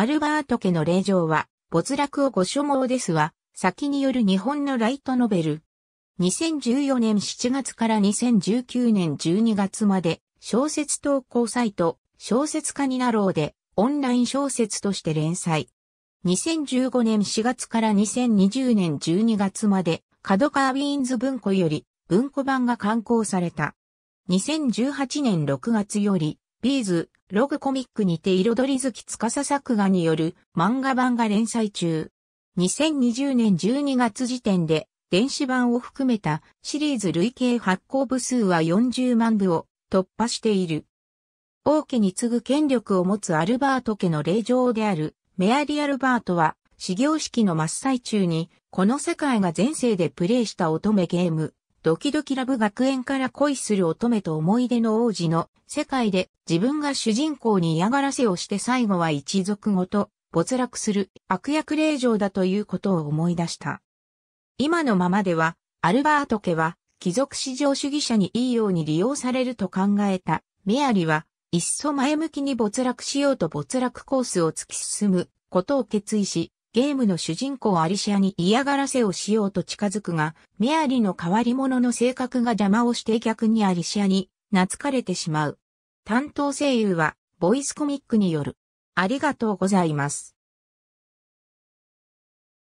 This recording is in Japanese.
アルバート家の霊場は、没落をご所望ですわ、先による日本のライトノベル。2014年7月から2019年12月まで、小説投稿サイト、小説家になろうで、オンライン小説として連載。2015年4月から2020年12月まで、角川ビーンズ文庫より、文庫版が刊行された。2018年6月より、ビーズ、ログコミックにて彩り月司作画による漫画版が連載中。2020年12月時点で電子版を含めたシリーズ累計発行部数は40万部を突破している。王家に次ぐ権力を持つアルバート家の霊場であるメアリアルバートは始業式の真っ最中にこの世界が前世でプレイした乙女ゲームドキドキラブ学園から恋する乙女と思い出の王子の世界で自分が主人公に嫌がらせをして最後は一族ごと没落する悪役令嬢だということを思い出した。今のままではアルバート家は貴族至上主義者にいいように利用されると考えたメアリは一層前向きに没落しようと没落コースを突き進むことを決意しゲームの主人公アリシアに嫌がらせをしようと近づくが、メアリの変わり者の性格が邪魔をして逆にアリシアに懐かれてしまう。担当声優は、ボイスコミックによる。ありがとうございます。